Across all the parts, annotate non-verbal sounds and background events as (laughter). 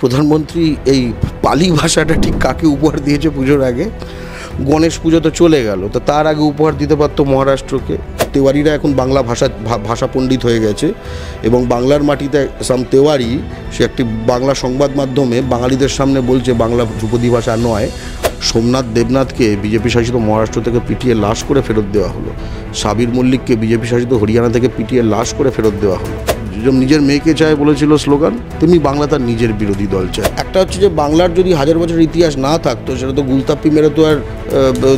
প্রধানমন্ত্রী এই পালি ভাষাটা ঠিক কাকে উপহার দিয়েছে পুজোর আগে গণেশ পুজো তো চলে গেল তো তার আগে উপহার দিতে পারতো মহারাষ্ট্রকে তেওয়ারিরা এখন বাংলা ভাষা ভাষা পণ্ডিত হয়ে গেছে এবং বাংলার মাটিতে সাম তেওয়ারি সে একটি বাংলা সংবাদ মাধ্যমে বাঙালিদের সামনে বলছে বাংলা ধ্রুপদী ভাষা নয় সোমনাথ দেবনাথকে বিজেপি শাসিত মহারাষ্ট্র থেকে পিটিয়ে লাশ করে ফেরত দেওয়া হলো সাবির মল্লিককে বিজেপি শাসিত হরিয়ানা থেকে পিটিয়ে লাশ করে ফেরত দেওয়া হলো যেরকম নিজের মেয়েকে চায় বলেছিল স্লোগান তেমনি বাংলা তার নিজের বিরোধী দল চায় একটা হচ্ছে যে বাংলার যদি হাজার বছরের ইতিহাস না থাকতো সেটা তো গুলতাপ্পি মেরে তো আর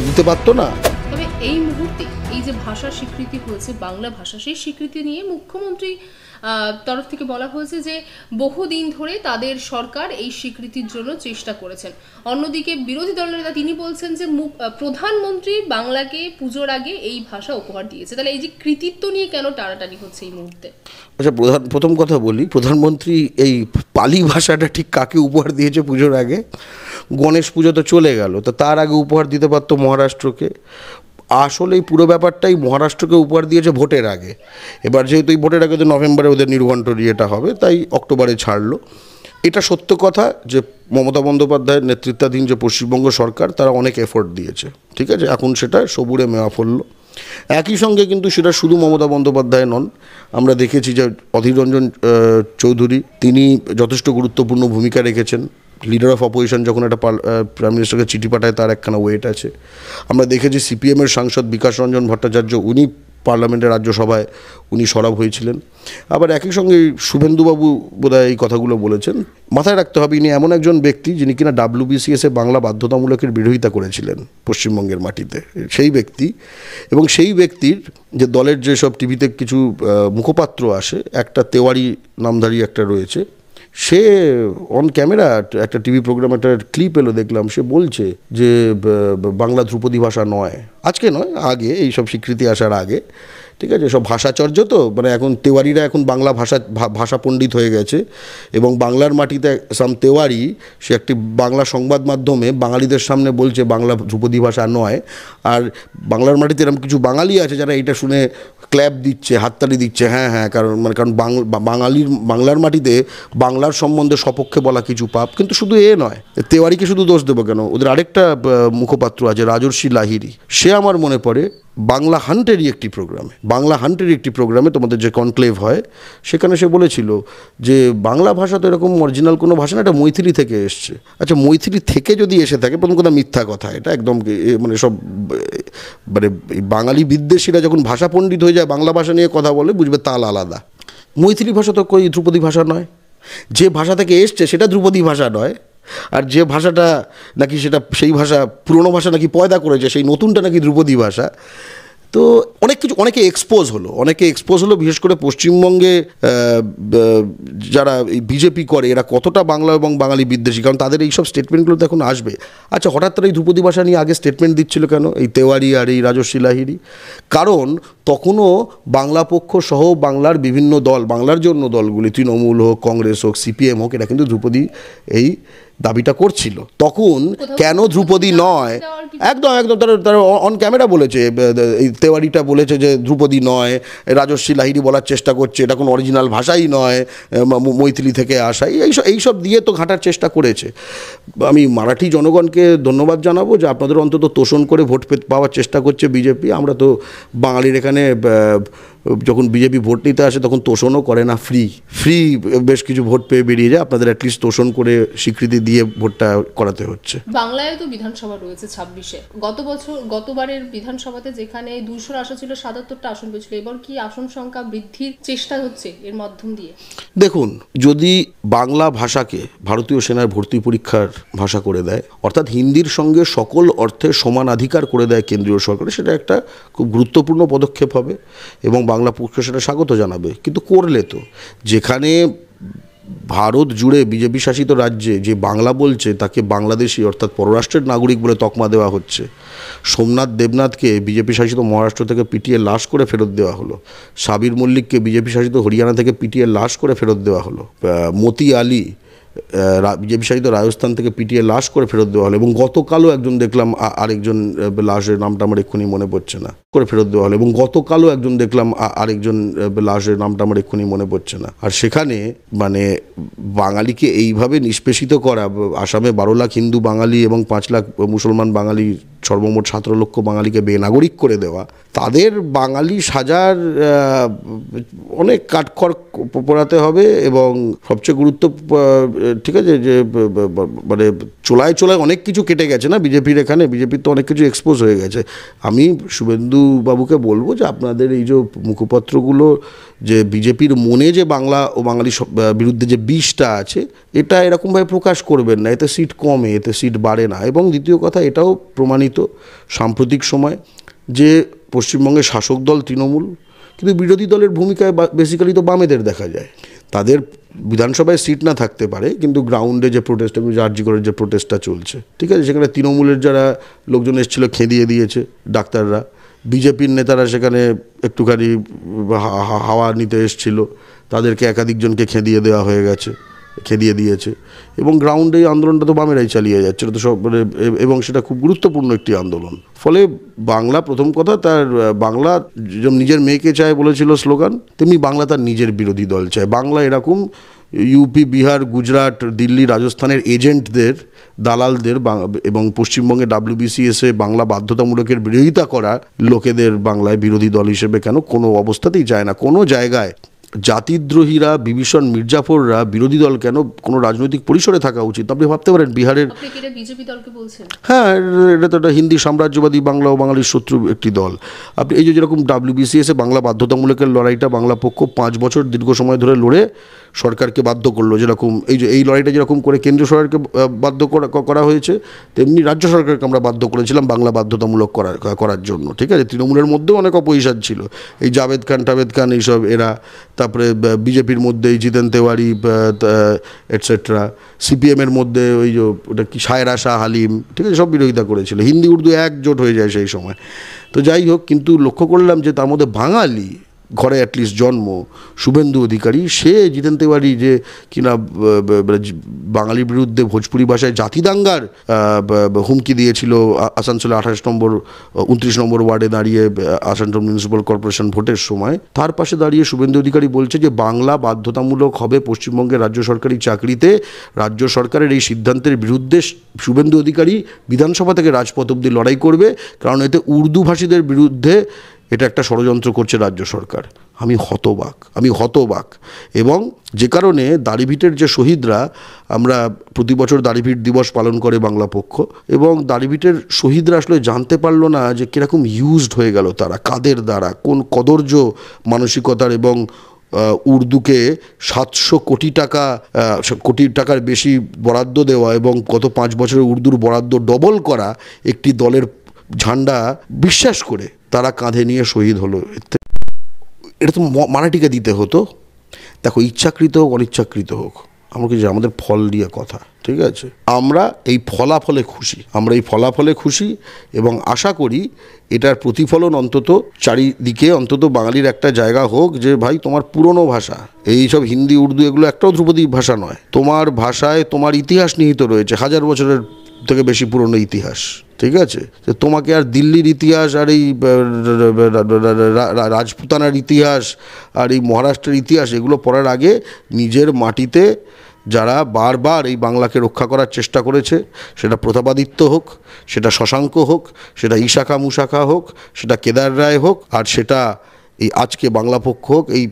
দিতে পারতো না তবে এই মুহূর্তে এই যে ভাষা স্বীকৃতি হয়েছে বাংলা ভাষা সেই স্বীকৃতি নিয়ে মুখ্যমন্ত্রী তরফ থেকে বলা হয়েছে যে বহুদিন ধরে তাদের সরকার এই স্বীকৃতির জন্য চেষ্টা করেছেন অন্যদিকে বিরোধী দলের নেতা তিনি বলছেন যে প্রধানমন্ত্রী বাংলাকে পুজোর আগে এই ভাষা উপহার দিয়েছে তাহলে এই যে কৃতিত্ব নিয়ে কেন টানাটানি হচ্ছে এই মুহূর্তে আচ্ছা প্রধান প্রথম কথা বলি প্রধানমন্ত্রী এই পালি ভাষাটা ঠিক কাকে উপহার দিয়েছে পুজোর আগে গণেশ পুজো তো চলে গেল তো তার আগে উপহার দিতে পারতো মহারাষ্ট্রকে আসলে এই পুরো ব্যাপারটাই মহারাষ্ট্রকে উপহার দিয়েছে ভোটের আগে এবার যেহেতু এই ভোটের আগে তো নভেম্বরে ওদের নির্ঘণ্টর ইয়েটা হবে তাই অক্টোবরে ছাড়লো এটা সত্য কথা যে মমতা বন্দ্যোপাধ্যায়ের নেতৃত্বাধীন যে পশ্চিমবঙ্গ সরকার তারা অনেক এফোর্ট দিয়েছে ঠিক আছে এখন সেটা সবুরে মেওয়া ফলল একই সঙ্গে কিন্তু সেটা শুধু মমতা বন্দ্যোপাধ্যায় নন আমরা দেখেছি যে অধীর রঞ্জন চৌধুরী তিনি যথেষ্ট গুরুত্বপূর্ণ ভূমিকা রেখেছেন লিডার অফ অপোজিশন যখন একটা প্রাইম মিনিস্টারকে চিঠি পাঠায় তার একখানা ওয়েট আছে আমরা দেখেছি সিপিএমের সাংসদ বিকাশ রঞ্জন ভট্টাচার্য উনি পার্লামেন্টের রাজ্যসভায় উনি সরব হয়েছিলেন আবার একই সঙ্গে শুভেন্দুবাবু বোধহয় এই কথাগুলো বলেছেন মাথায় রাখতে হবে ইনি এমন একজন ব্যক্তি যিনি কিনা ডাব্লিউবিসিএসে বাংলা বাধ্যতামূলকের বিরোধিতা করেছিলেন পশ্চিমবঙ্গের মাটিতে সেই ব্যক্তি এবং সেই ব্যক্তির যে দলের যেসব টিভিতে কিছু মুখপাত্র আসে একটা তেওয়ারি নামধারী একটা রয়েছে সে অন ক্যামেরা একটা টিভি প্রোগ্রাম একটা ক্লিপ এলো দেখলাম সে বলছে যে বাংলা ধ্রুপদী ভাষা নয় আজকে নয় আগে এই সব স্বীকৃতি আসার আগে ঠিক আছে সব ভাষাচর্য তো মানে এখন তেওয়ারিরা এখন বাংলা ভাষা ভাষা পণ্ডিত হয়ে গেছে এবং বাংলার মাটিতে সাম তেওয়ারি সে একটি বাংলা সংবাদ মাধ্যমে বাঙালিদের সামনে বলছে বাংলা ধ্রুপদী ভাষা নয় আর বাংলার মাটিতে এরকম কিছু বাঙালি আছে যারা এটা শুনে ক্ল্যাপ দিচ্ছে হাততালি দিচ্ছে হ্যাঁ হ্যাঁ কারণ মানে কারণ বাঙালির বাংলার মাটিতে বাংলার সম্বন্ধে সপক্ষে বলা কিছু পাপ কিন্তু শুধু এ নয় তেওয়ারিকে শুধু দোষ দেবো কেন ওদের আরেকটা মুখপাত্র আছে রাজর্ষি লাহিরি সে আমার মনে পড়ে বাংলা হান্টেরই একটি প্রোগ্রামে বাংলা হান্টেরই একটি প্রোগ্রামে তোমাদের যে কনক্লেভ হয় সেখানে সে বলেছিল যে বাংলা ভাষা তো এরকম অরিজিনাল কোনো ভাষা না এটা মৈথিলি থেকে এসছে আচ্ছা মৈথিলি থেকে যদি এসে থাকে প্রথম কথা মিথ্যা কথা এটা একদম মানে সব মানে বাঙালি বিদ্বেষীরা যখন ভাষা পণ্ডিত হয়ে যায় বাংলা ভাষা নিয়ে কথা বলে বুঝবে তাল আলাদা মৈথিলি ভাষা তো কই ধ্রুপদী ভাষা নয় যে ভাষা থেকে এসছে সেটা ধ্রুপদী ভাষা নয় আর যে ভাষাটা নাকি সেটা সেই ভাষা পুরনো ভাষা নাকি পয়দা করেছে সেই নতুনটা নাকি ধ্রুপদী ভাষা তো অনেক কিছু অনেকে এক্সপোজ হলো অনেকে এক্সপোজ হলো বিশেষ করে পশ্চিমবঙ্গে যারা বিজেপি করে এরা কতটা বাংলা এবং বাঙালি বিদ্বেষী কারণ তাদের এইসব স্টেটমেন্টগুলো তো এখন আসবে আচ্ছা হঠাৎ তারা এই ধ্রুপদী ভাষা নিয়ে আগে স্টেটমেন্ট দিচ্ছিল কেন এই তেওয়ারি আর এই রাজস্বী লাহিরি কারণ তখনও বাংলা পক্ষ সহ বাংলার বিভিন্ন দল বাংলার জন্য দলগুলি তৃণমূল হোক কংগ্রেস হোক সিপিএম হোক এরা কিন্তু ধ্রুপদী এই দাবিটা করছিল তখন কেন ধ্রুপদী নয় একদম একদম তার অন ক্যামেরা বলেছে এই তেওয়ারিটা বলেছে যে ধ্রুপদী নয় রাজস্বী লাহিড়ি বলার চেষ্টা করছে এটা কোনো অরিজিনাল ভাষাই নয় মৈথিলি থেকে আসা এইসব এইসব দিয়ে তো ঘাটার চেষ্টা করেছে আমি মারাঠি জনগণকে ধন্যবাদ জানাবো যে আপনাদের অন্তত তোষণ করে ভোট পাওয়ার চেষ্টা করছে বিজেপি আমরা তো বাঙালির এখানে যখন বিজেপি ভোট নিতে আসে তখন তোষণও করে না ফ্রি ফ্রি বেশ কিছু ভোট পেয়ে বেরিয়ে যায় আপনাদের অ্যাটলিস্ট তোষণ করে স্বীকৃতি দিয়ে ভোটটা করাতে হচ্ছে বাংলায় তো বিধানসভা রয়েছে ছাব্বিশে গত বছর গতবারের বিধানসভাতে যেখানে দুশোর আসা ছিল সাতাত্তরটা আসন পেয়েছিল এবার কি আসন সংখ্যা বৃদ্ধির চেষ্টা হচ্ছে এর মাধ্যম দিয়ে দেখুন যদি বাংলা ভাষাকে ভারতীয় সেনার ভর্তি পরীক্ষার ভাষা করে দেয় অর্থাৎ হিন্দির সঙ্গে সকল অর্থে সমান অধিকার করে দেয় কেন্দ্রীয় সরকার সেটা একটা খুব গুরুত্বপূর্ণ পদক্ষেপ হবে এবং বাংলা পক্ষ সেটা স্বাগত জানাবে কিন্তু করলে তো যেখানে ভারত জুড়ে বিজেপি শাসিত রাজ্যে যে বাংলা বলছে তাকে বাংলাদেশি অর্থাৎ পররাষ্ট্রের নাগরিক বলে তকমা দেওয়া হচ্ছে সোমনাথ দেবনাথকে বিজেপি শাসিত মহারাষ্ট্র থেকে পিটিয়ে লাশ করে ফেরত দেওয়া হলো সাবির মল্লিককে বিজেপি শাসিত হরিয়ানা থেকে পিটিয়ে লাশ করে ফেরত দেওয়া হলো মতি আলী যে বিশেষিত রাজস্থান থেকে পিটিয়ে লাশ করে ফেরত দেওয়া হলো এবং গতকালও একজন দেখলাম আরেকজন লাশের নামটা আমার এক্ষুনি মনে পড়ছে না করে ফেরত দেওয়া হলো এবং গতকালও একজন দেখলাম আরেকজন লাশের নামটা আমার এক্ষুনি মনে পড়ছে না আর সেখানে মানে বাঙালিকে এইভাবে নিষ্পেষিত করা আসামে বারো লাখ হিন্দু বাঙালি এবং পাঁচ লাখ মুসলমান বাঙালি সর্বমোট সতেরো লক্ষ বাঙালিকে বেনাগরিক করে দেওয়া তাদের বাঙালি সাজার অনেক কাঠখড় পোড়াতে হবে এবং সবচেয়ে গুরুত্ব ঠিক আছে যে মানে চোলায় চোলায় অনেক কিছু কেটে গেছে না বিজেপির এখানে বিজেপির তো অনেক কিছু এক্সপোজ হয়ে গেছে আমি শুভেন্দু বাবুকে বলবো যে আপনাদের এই যে মুখপত্রগুলো যে বিজেপির মনে যে বাংলা ও বাঙালি বিরুদ্ধে যে বিষটা আছে এটা এরকমভাবে প্রকাশ করবেন না এতে সিট কমে এতে সিট বাড়ে না এবং দ্বিতীয় কথা এটাও প্রমাণিত সাম্প্রতিক সময় যে পশ্চিমবঙ্গের শাসক দল তৃণমূল কিন্তু বিরোধী দলের ভূমিকায় বেসিক্যালি তো বামেদের দেখা যায় তাদের বিধানসভায় সিট না থাকতে পারে কিন্তু গ্রাউন্ডে যে প্রোটেস্ট এবং করে যে প্রোটেস্টটা চলছে ঠিক আছে সেখানে তৃণমূলের যারা লোকজন এসেছিলো খেদিয়ে দিয়েছে ডাক্তাররা বিজেপির নেতারা সেখানে একটুখানি হাওয়া নিতে এসছিল তাদেরকে একাধিকজনকে খেদিয়ে দেওয়া হয়ে গেছে খেলিয়ে দিয়েছে এবং গ্রাউন্ডে এই আন্দোলনটা তো বামেরাই চালিয়ে যাচ্ছে এটা তো সব মানে, এবং সেটা খুব গুরুত্বপূর্ণ একটি আন্দোলন ফলে বাংলা প্রথম কথা তার বাংলা যেমন নিজের মেয়েকে চায় বলেছিল স্লোগান তেমনি বাংলা তার নিজের বিরোধী দল চায় বাংলা এরকম ইউপি বিহার গুজরাট দিল্লি রাজস্থানের এজেন্টদের দালালদের এবং পশ্চিমবঙ্গে ডাব্লিউবিসিএসে বাংলা বাধ্যতামূলকের বিরোধিতা করা লোকেদের বাংলায় বিরোধী দল হিসেবে কেন কোনো অবস্থাতেই যায় না কোনো জায়গায় জাতিদ্রোহীরা বিভীষণ মির্জাফররা বিরোধী দল কেন কোনো রাজনৈতিক পরিসরে থাকা উচিত আপনি ভাবতে পারেন বিহারের হ্যাঁ এটা তো একটা হিন্দি সাম্রাজ্যবাদী বাংলা ও বাঙালির শত্রু একটি দল আপনি এই যে যেরকম ডাব্লিউবিসিএসে বাংলা বাধ্যতামূলকের লড়াইটা বাংলা পক্ষ পাঁচ বছর দীর্ঘ সময় ধরে লড়ে সরকারকে বাধ্য করলো যেরকম এই যে এই লড়াইটা যেরকম করে কেন্দ্রীয় সরকারকে বাধ্য করা হয়েছে তেমনি রাজ্য সরকারকে আমরা বাধ্য করেছিলাম বাংলা বাধ্যতামূলক করার করার জন্য ঠিক আছে তৃণমূলের মধ্যেও অনেক অপহিসাদ ছিল এই জাভেদ খান টাভেদ খান এইসব এরা তারপরে বিজেপির মধ্যে জিতেন তেওয়ারি এটসেট্রা সিপিএমের মধ্যে ওই যে ওটা কি সায়রা শাহ হালিম ঠিক আছে সব বিরোধিতা করেছিল হিন্দি উর্দু একজোট হয়ে যায় সেই সময় তো যাই হোক কিন্তু লক্ষ্য করলাম যে তার মধ্যে বাঙালি ঘরে অ্যাটলিস্ট জন্ম শুভেন্দু অধিকারী সে জিতেন তিওয়ারি যে কিনা বাঙালির বিরুদ্ধে ভোজপুরি ভাষায় জাতি দাঙ্গার হুমকি দিয়েছিল আসানসোলে আঠাশ নম্বর উনত্রিশ নম্বর ওয়ার্ডে দাঁড়িয়ে আসানসোল মিউনিসিপ্যাল কর্পোরেশন ভোটের সময় তার পাশে দাঁড়িয়ে শুভেন্দু অধিকারী বলছে যে বাংলা বাধ্যতামূলক হবে পশ্চিমবঙ্গের রাজ্য সরকারি চাকরিতে রাজ্য সরকারের এই সিদ্ধান্তের বিরুদ্ধে শুভেন্দু অধিকারী বিধানসভা থেকে রাজপথ অব্দি লড়াই করবে কারণ এতে উর্দুভাষীদের বিরুদ্ধে এটা একটা ষড়যন্ত্র করছে রাজ্য সরকার আমি হতবাক আমি হতবাক এবং যে কারণে দাড়িভিটের যে শহীদরা আমরা প্রতি বছর দাড়িভিট দিবস পালন করে বাংলা পক্ষ এবং দাড়িভিটের শহীদরা আসলে জানতে পারলো না যে কীরকম ইউজড হয়ে গেল তারা কাদের দ্বারা কোন কদর্য মানসিকতার এবং উর্দুকে সাতশো কোটি টাকা কোটি টাকার বেশি বরাদ্দ দেওয়া এবং গত পাঁচ বছরের উর্দুর বরাদ্দ ডবল করা একটি দলের ঝান্ডা বিশ্বাস করে তারা কাঁধে নিয়ে শহীদ হলো এটা তো মারাটিকে দিতে হতো দেখো ইচ্ছাকৃত হোক অনিচ্ছাকৃত হোক আমাকে যে আমাদের ফল নিয়ে কথা ঠিক আছে আমরা এই ফলাফলে খুশি আমরা এই ফলাফলে খুশি এবং আশা করি এটার প্রতিফলন অন্তত চারিদিকে অন্তত বাঙালির একটা জায়গা হোক যে ভাই তোমার পুরনো ভাষা এই সব হিন্দি উর্দু এগুলো একটাও ধ্রুপদী ভাষা নয় তোমার ভাষায় তোমার ইতিহাস নিহিত রয়েছে হাজার বছরের থেকে বেশি পুরনো ইতিহাস ঠিক আছে যে তোমাকে আর দিল্লির ইতিহাস আর এই রাজপুতানার ইতিহাস আর এই মহারাষ্ট্রের ইতিহাস এগুলো পড়ার আগে নিজের মাটিতে যারা বারবার এই বাংলাকে রক্ষা করার চেষ্টা করেছে সেটা প্রতাপাদিত্য হোক সেটা শশাঙ্ক হোক সেটা ঈশাখা মুশাখা হোক সেটা কেদার রায় হোক আর সেটা এই আজকে বাংলা পক্ষ হোক এই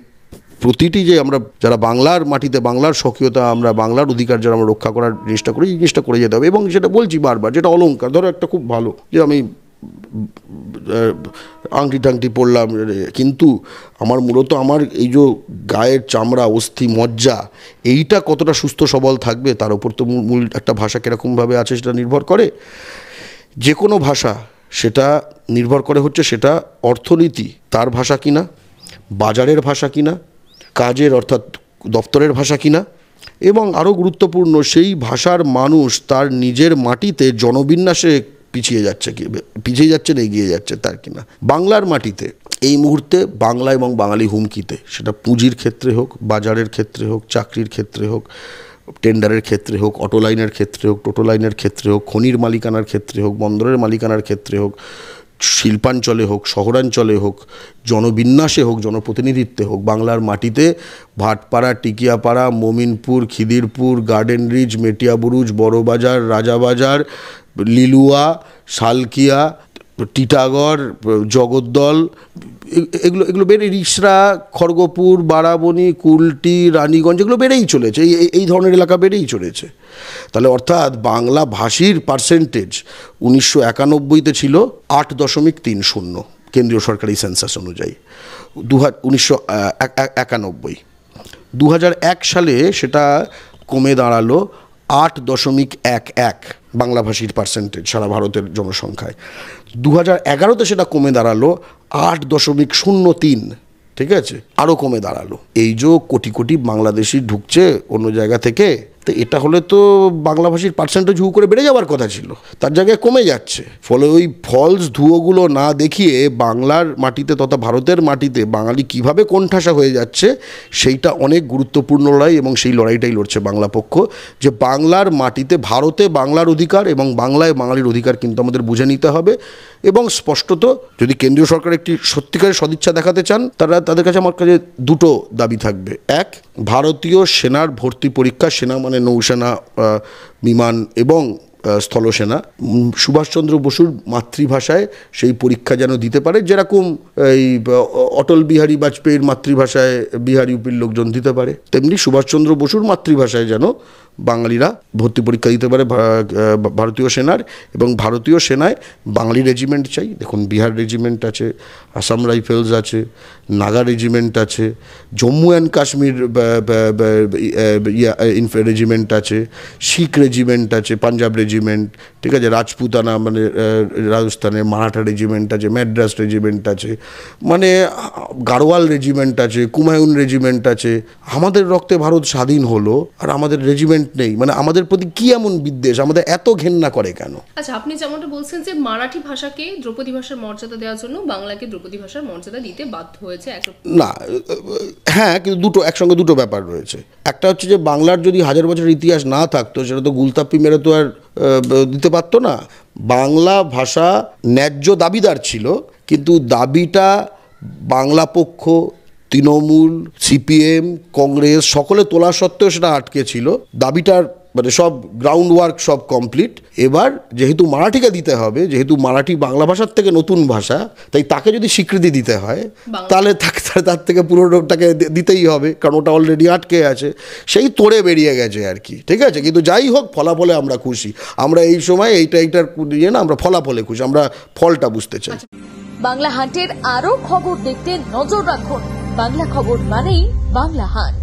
প্রতিটি যে আমরা যারা বাংলার মাটিতে বাংলার স্বকীয়তা আমরা বাংলার অধিকার যারা আমরা রক্ষা করার জিনিসটা করি জিনিসটা করে যেতে হবে এবং সেটা বলছি বারবার যেটা অলঙ্কার ধরো একটা খুব ভালো যে আমি আংটি টাংটি পড়লাম কিন্তু আমার মূলত আমার এই যে গায়ের চামড়া অস্থি মজ্জা এইটা কতটা সুস্থ সবল থাকবে তার উপর তো মূল একটা ভাষা কীরকমভাবে আছে সেটা নির্ভর করে যে কোনো ভাষা সেটা নির্ভর করে হচ্ছে সেটা অর্থনীতি তার ভাষা কিনা বাজারের ভাষা কিনা কাজের অর্থাৎ দপ্তরের ভাষা কিনা এবং আরও গুরুত্বপূর্ণ সেই ভাষার মানুষ তার নিজের মাটিতে জনবিন্যাসে পিছিয়ে যাচ্ছে কি পিছিয়ে যাচ্ছে না এগিয়ে যাচ্ছে তার কিনা বাংলার মাটিতে এই মুহূর্তে বাংলা এবং বাঙালি হুমকিতে সেটা পুঁজির ক্ষেত্রে হোক বাজারের ক্ষেত্রে হোক চাকরির ক্ষেত্রে হোক টেন্ডারের ক্ষেত্রে হোক অটো লাইনের ক্ষেত্রে হোক টোটো লাইনের ক্ষেত্রে হোক খনির মালিকানার ক্ষেত্রে হোক বন্দরের মালিকানার ক্ষেত্রে হোক শিল্পাঞ্চলে হোক শহরাঞ্চলে হোক জনবিন্যাসে হোক জনপ্রতিনিধিত্বে হোক বাংলার মাটিতে ভাটপাড়া টিকিয়াপাড়া মমিনপুর খিদিরপুর গার্ডেন রিজ মেটিয়াবুরুজ বড়বাজার রাজাবাজার লিলুয়া শালকিয়া টিটাগড় জগদ্দল এগুলো এগুলো বেড়ে রিসরা খড়গপুর বারাবণী কুলটি রানীগঞ্জ এগুলো বেড়েই চলেছে এই এই ধরনের এলাকা বেড়েই চলেছে তাহলে অর্থাৎ বাংলা ভাষীর পার্সেন্টেজ উনিশশো একানব্বইতে ছিল আট দশমিক তিন শূন্য কেন্দ্রীয় সরকারি সেন্সাস অনুযায়ী দু উনিশশো একানব্বই দু সালে সেটা কমে দাঁড়ালো আট দশমিক এক এক বাংলাভাষীর পার্সেন্টেজ সারা ভারতের জনসংখ্যায় দু হাজার এগারোতে সেটা কমে দাঁড়ালো আট দশমিক শূন্য তিন ঠিক আছে আরও কমে দাঁড়ালো এই যে কোটি কোটি বাংলাদেশি ঢুকছে অন্য জায়গা থেকে তো এটা হলে তো বাংলাভাষীর পার্সেন্টেজ হু করে বেড়ে যাওয়ার কথা ছিল তার জায়গায় কমে যাচ্ছে ফলে ওই ফলস ধুয়োগুলো না দেখিয়ে বাংলার মাটিতে তথা ভারতের মাটিতে বাঙালি কিভাবে কণ্ঠাসা হয়ে যাচ্ছে সেইটা অনেক গুরুত্বপূর্ণ লড়াই এবং সেই লড়াইটাই লড়ছে বাংলা পক্ষ যে বাংলার মাটিতে ভারতে বাংলার অধিকার এবং বাংলায় বাঙালির অধিকার কিন্তু আমাদের বুঝে নিতে হবে এবং স্পষ্টত যদি কেন্দ্রীয় সরকার একটি সত্যিকারের সদিচ্ছা দেখাতে চান তারা তাদের কাছে আমার কাছে দুটো দাবি থাকবে এক ভারতীয় সেনার ভর্তি পরীক্ষা সেনা মানে নৌসেনা বিমান এবং স্থলসেনা সুভাষচন্দ্র বসুর মাতৃভাষায় সেই পরীক্ষা যেন দিতে পারে যেরকম এই অটল বিহারী বাজপেয়ীর মাতৃভাষায় বিহারি ইউপির লোকজন দিতে পারে তেমনি সুভাষচন্দ্র বসুর মাতৃভাষায় যেন বাঙালিরা ভর্তি পরীক্ষা দিতে পারে ভারতীয় সেনার এবং ভারতীয় সেনায় বাঙালি রেজিমেন্ট চাই দেখুন বিহার রেজিমেন্ট আছে আসাম রাইফেলস আছে নাগা রেজিমেন্ট আছে জম্মু অ্যান্ড কাশ্মীর রেজিমেন্ট আছে শিখ রেজিমেন্ট আছে পাঞ্জাব রেজিমেন্ট ঠিক আছে রাজপুতানা মানে রাজস্থানে মারাঠা রেজিমেন্ট আছে ম্যাড্রাস রেজিমেন্ট আছে মানে গাড়োয়াল রেজিমেন্ট আছে কুমায়ুন রেজিমেন্ট আছে আমাদের রক্তে ভারত স্বাধীন হলো আর আমাদের রেজিমেন্ট সেলফ নেই মানে আমাদের প্রতি কি এমন বিদ্বেষ আমাদের এত ঘেন্না করে কেন আচ্ছা আপনি যেমনটা বলছেন যে মারাঠি ভাষাকে দ্রৌপদী ভাষার মর্যাদা দেওয়ার জন্য বাংলাকে দ্রৌপদী ভাষার মর্যাদা দিতে বাধ্য হয়েছে না হ্যাঁ কিন্তু দুটো একসঙ্গে দুটো ব্যাপার রয়েছে একটা হচ্ছে যে বাংলার যদি হাজার বছরের ইতিহাস না থাকতো সেটা তো গুলতাপ্পি মেরে তো আর দিতে পারতো না বাংলা ভাষা ন্যায্য দাবিদার ছিল কিন্তু দাবিটা বাংলা পক্ষ তৃণমূল সিপিএম কংগ্রেস সকলে তোলা সত্ত্বেও সেটা আটকে ছিল দাবিটার মানে সব গ্রাউন্ড ওয়ার্ক সব কমপ্লিট এবার যেহেতু মারাঠিকে দিতে হবে যেহেতু মারাঠি বাংলা ভাষার থেকে নতুন ভাষা তাই তাকে যদি স্বীকৃতি দিতে হয় তাহলে (laughs) তার থেকে পুরোটাকে দিতেই হবে কারণ ওটা অলরেডি আটকে আছে সেই তোড়ে বেরিয়ে গেছে আর কি ঠিক আছে কিন্তু যাই হোক ফলাফলে আমরা খুশি আমরা এই সময় এইটা এইটার নিয়ে না আমরা ফলাফলে খুশি আমরা ফলটা বুঝতে চাই বাংলা হাটের আরও খবর দেখতে নজর রাখুন বাংলা খবর মানেই বাংলা হাট